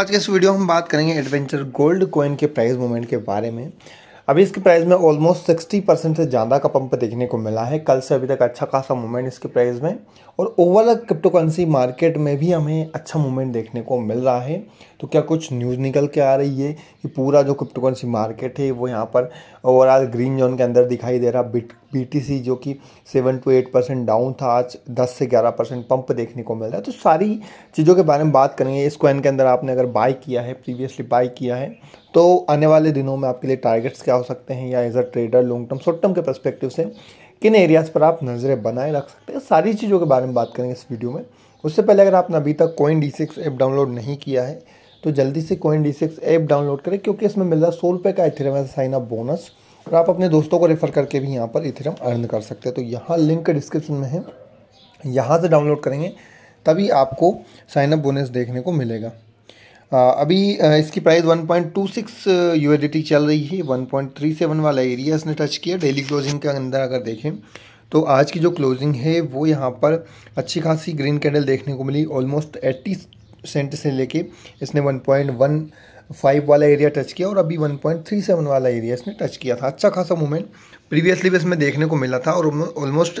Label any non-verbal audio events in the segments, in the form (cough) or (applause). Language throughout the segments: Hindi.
आज के इस वीडियो हम बात करेंगे एडवेंचर गोल्ड कॉइन के प्राइस मूवमेंट के बारे में अभी इसके प्राइस में ऑलमोस्ट सिक्सटी परसेंट से ज़्यादा का पंप देखने को मिला है कल से अभी तक अच्छा खासा मूवमेंट इसके प्राइस में और ओवरऑल क्रिप्टोकरेंसी मार्केट में भी हमें अच्छा मूवमेंट देखने को मिल रहा है तो क्या कुछ न्यूज़ निकल के आ रही है कि पूरा जो क्रिप्टो करेंसी मार्केट है वो यहाँ पर ओवरऑल ग्रीन जोन के अंदर दिखाई दे रहा बिट बी जो कि seven to eight percent down था आज दस से ग्यारह परसेंट पंप देखने को मिल रहा है तो सारी चीज़ों के बारे में बात करेंगे इस कॉइन के अंदर आपने अगर बाई किया है प्रीवियसली बाई किया है तो आने वाले दिनों में आपके लिए टारगेट्स क्या हो सकते हैं या as a trader long term short term के परस्पेक्टिव से किन एरियाज़ पर आप नज़रें बनाए रख सकते हैं सारी चीज़ों के बारे में बात करेंगे इस वीडियो में उससे पहले अगर आपने अभी तक coin D six app download नहीं किया है तो जल्दी से coin D six app download करें क्योंकि इसमें मिल रहा है सौ रुपये का Ethereum as sign up bonus और आप अपने दोस्तों को रेफ़र करके भी यहाँ पर इथेरम अर्न कर सकते हैं तो यहाँ लिंक डिस्क्रिप्शन में है यहाँ से डाउनलोड करेंगे तभी आपको साइन अप बोनस देखने को मिलेगा आ, अभी आ, इसकी प्राइस 1.26 पॉइंट uh, चल रही है 1.37 वाला एरिया इसने टच किया डेली क्लोजिंग के अंदर अगर देखें तो आज की जो क्लोजिंग है वो यहाँ पर अच्छी खासी ग्रीन कैंडल देखने को मिली ऑलमोस्ट एट्टी सेंट से लेके इसने 1.15 वाला एरिया टच किया और अभी 1.37 वाला एरिया इसने टच किया था अच्छा खासा मूवमेंट प्रीवियसली भी इसमें देखने को मिला था और ऑलमोस्ट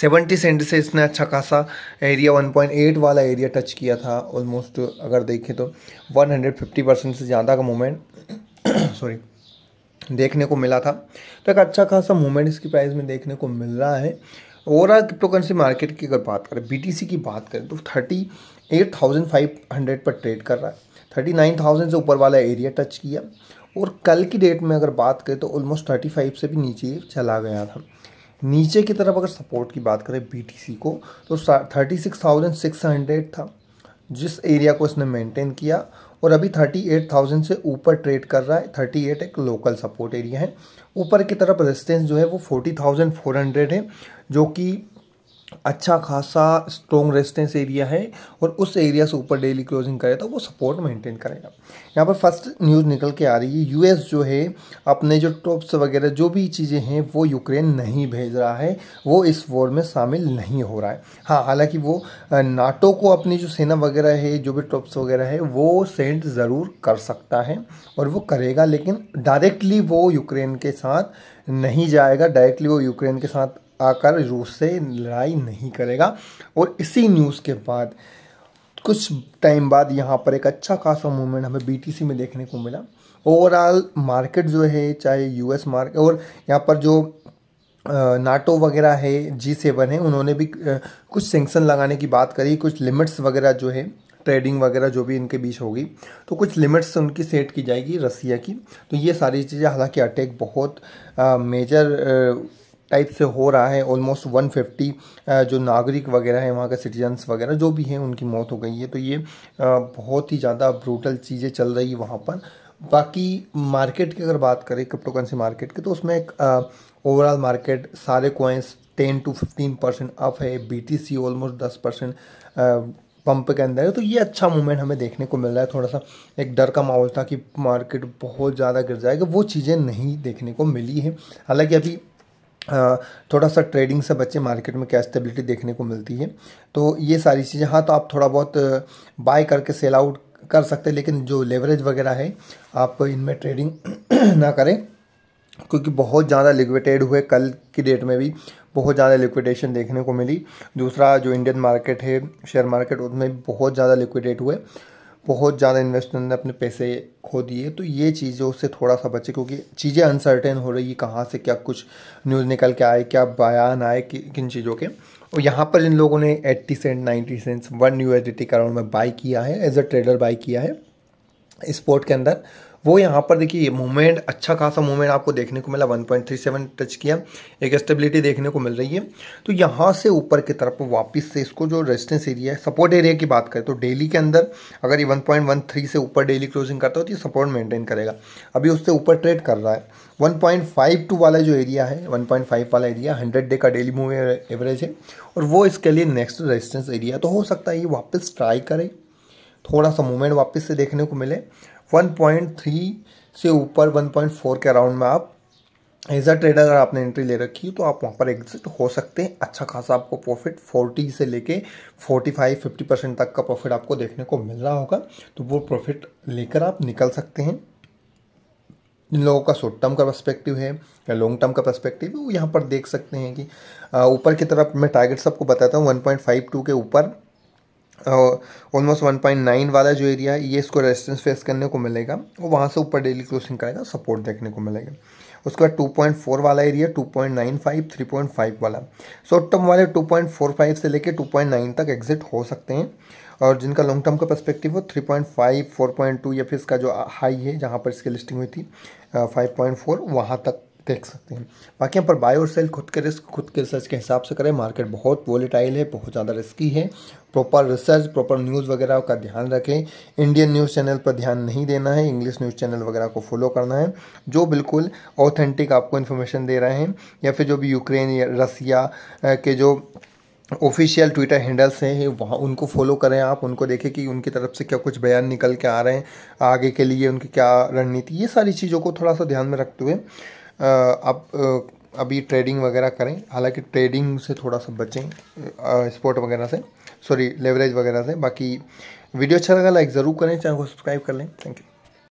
सेवेंटी सेंट से इसने अच्छा खासा एरिया 1.8 वाला एरिया टच किया था ऑलमोस्ट अगर देखें तो 150 परसेंट से ज़्यादा का मूवमेंट सॉरी (coughs) देखने को मिला था तो एक अच्छा खासा मूवमेंट इसकी प्राइस में देखने को मिल रहा है ओवरऑल क्रिप्टोकरेंसी मार्केट की अगर बात करें बीटीसी की बात करें तो thirty eight thousand five hundred पर ट्रेड कर रहा है थर्टी नाइन थाउजेंड से ऊपर वाला एरिया टच किया और कल की डेट में अगर बात करें तो ऑलमोस्ट थर्टी फाइव से भी नीचे चला गया था नीचे की तरफ अगर सपोर्ट की बात करें बी को तो thirty six thousand six hundred था जिस एरिया को इसने मेंटेन किया और अभी थर्टी एट थाउजेंड से ऊपर ट्रेड कर रहा है थर्टी एट एक लोकल सपोर्ट एरिया है ऊपर की तरफ रेजिस्टेंस जो है वो फोर्टी थाउजेंड फोर हंड्रेड है जो कि अच्छा खासा स्ट्रॉन्ग रेजिस्टेंस एरिया है और उस एरिया से ऊपर डेली क्लोजिंग करे तो वो सपोर्ट मेंटेन करेगा यहाँ पर फर्स्ट न्यूज़ निकल के आ रही है यूएस जो है अपने जो ट्रोप्स वगैरह जो भी चीज़ें हैं वो यूक्रेन नहीं भेज रहा है वो इस वॉर में शामिल नहीं हो रहा है हाँ हालांकि वो नाटो को अपनी जो सेना वगैरह है जो भी ट्रोप्स वगैरह है वो सेंड ज़रूर कर सकता है और वो करेगा लेकिन डायरेक्टली वो यूक्रेन के साथ नहीं जाएगा डायरेक्टली वो यूक्रेन के साथ आकर रूस से लड़ाई नहीं करेगा और इसी न्यूज़ के बाद कुछ टाइम बाद यहाँ पर एक अच्छा खासा मूवमेंट हमें बी में देखने को मिला ओवरऑल मार्केट जो है चाहे यूएस मार्केट और यहाँ पर जो नाटो वगैरह है जी सेवन है उन्होंने भी कुछ सेंक्शन लगाने की बात करी कुछ लिमिट्स वगैरह जो है ट्रेडिंग वगैरह जो भी इनके बीच होगी तो कुछ लिमिट्स उनकी सेट की जाएगी रसिया की तो ये सारी चीज़ें हालांकि अटैक बहुत आ, मेजर टाइप से हो रहा है ऑलमोस्ट 150 जो नागरिक वगैरह हैं वहाँ के सिटीजन्स वगैरह जो भी हैं उनकी मौत हो गई है तो ये बहुत ही ज़्यादा ब्रूटल चीज़ें चल रही है वहाँ पर बाकी मार्केट की अगर बात करें क्रिप्टोकरेंसी मार्केट की तो उसमें एक ओवरऑल मार्केट सारे coins ten to fifteen percent up है बी टी सी ऑलमोस्ट दस परसेंट पंप के अंदर है तो ये अच्छा मूवमेंट हमें देखने को मिल रहा है थोड़ा सा एक डर का माहौल था कि मार्केट बहुत ज़्यादा गिर जाएगा वो चीज़ें नहीं देखने को मिली है हालांकि अभी थोड़ा सा ट्रेडिंग से बच्चे मार्केट में क्या स्टेबिलिटी देखने को मिलती है तो ये सारी चीज़ें हाँ तो आप थोड़ा बहुत बाय करके सेल आउट कर सकते हैं लेकिन जो लेवरेज वगैरह है आप इनमें ट्रेडिंग (clears throat) ना करें क्योंकि बहुत ज़्यादा लिक्विडेड हुए कल की डेट में भी बहुत ज़्यादा लिक्विडेशन देखने को मिली दूसरा जो इंडियन मार्केट है शेयर मार्केट उसमें भी बहुत ज़्यादा लिक्विडेट हुए बहुत ज़्यादा इन्वेस्टर ने अपने पैसे खो दिए तो ये चीज़ों से थोड़ा सा बचे क्योंकि चीज़ें अनसर्टेन हो रही है कहाँ से क्या कुछ न्यूज़ निकल के आए क्या बयान आए कि, किन चीज़ों के और यहाँ पर इन लोगों ने 80 सेंट 90 सेंट्स वन यू के अराउंड में बाई किया है एज अ ट्रेडर बाई किया है स्पोर्ट के अंदर वो यहाँ पर देखिए मूवमेंट अच्छा खासा मूवमेंट आपको देखने को मिला 1.37 टच किया एक स्टेबिलिटी देखने को मिल रही है तो यहाँ से ऊपर की तरफ वापस से इसको जो रेजिस्टेंस एरिया है सपोर्ट एरिया की बात करें तो डेली के अंदर अगर ये 1.13 से ऊपर डेली क्लोजिंग करता हो तो ये सपोर्ट मेंटेन करेगा अभी उससे ऊपर ट्रेड कर रहा है वन वाला जो एरिया है वन वाला एरिया हंड्रेड डे का डेली मूव एवरेज है और वो इसके लिए नेक्स्ट रेजिस्टेंस एरिया तो हो सकता है ये वापस ट्राई करें थोड़ा सा मूवमेंट वापस से देखने को मिले 1.3 से ऊपर 1.4 के अराउंड में आप एज अ ट्रेडर अगर आपने एंट्री ले रखी तो आप वहाँ पर एग्जिट हो सकते हैं अच्छा खासा आपको प्रॉफिट 40 से लेके 45 50 परसेंट तक का प्रॉफिट आपको देखने को मिल रहा होगा तो वो प्रॉफिट लेकर आप निकल सकते हैं जिन लोगों का शॉर्ट टर्म का पर्सपेक्टिव है या लॉन्ग टर्म का पर्सपेक्टिव है वो यहाँ पर देख सकते हैं कि ऊपर की तरफ मैं टारगेट्स आपको बताता हूँ 1.52 के ऊपर ऑलमोस्ट वन पॉइंट नाइन वाला जो एरिया है ये इसको रेजिस्टेंस फेस करने को मिलेगा और वहाँ से ऊपर डेली क्लोजिंग का आएगा सपोर्ट देखने को मिलेगा उसके बाद टू पॉइंट फोर वाला area two point nine five three point five वाला शॉर्ट टर्म वाले टू पॉइंट फोर फाइव से लेकर टू पॉइंट नाइन तक एग्जिट हो सकते हैं और जिनका लॉन्ग टर्म का परस्पेक्टिव हो three point five four point two या फिर इसका जो हाई है जहाँ पर इसकी लिस्टिंग हुई थी फाइव पॉइंट फोर वहाँ तक देख सकते हैं बाकी यहाँ पर बाय और सेल खुद के रिस्क खुद के रिसर्च के हिसाब से करें मार्केट बहुत वोलेटाइल है बहुत ज़्यादा रिस्की है प्रॉपर रिसर्च प्रॉपर न्यूज़ वगैरह का ध्यान रखें इंडियन न्यूज़ चैनल पर ध्यान नहीं देना है इंग्लिश न्यूज़ चैनल वगैरह को फॉलो करना है जो बिल्कुल ऑथेंटिक आपको इन्फॉर्मेशन दे रहे हैं या फिर जो भी यूक्रेन या रसिया के जो ऑफिशियल ट्विटर हैंडल्स हैं वहाँ उनको फॉलो करें आप उनको देखें कि उनकी तरफ से क्या कुछ बयान निकल के आ रहे हैं आगे के लिए उनकी क्या रणनीति ये सारी चीज़ों को थोड़ा सा ध्यान में रखते हुए आप अभी ट्रेडिंग वगैरह करें हालांकि ट्रेडिंग से थोड़ा सा बचें स्पोर्ट वगैरह से सॉरी लेवरेज वगैरह से बाकी वीडियो अच्छा लगा लाइक ज़रूर करें चैनल को सब्सक्राइब कर लें थैंक यू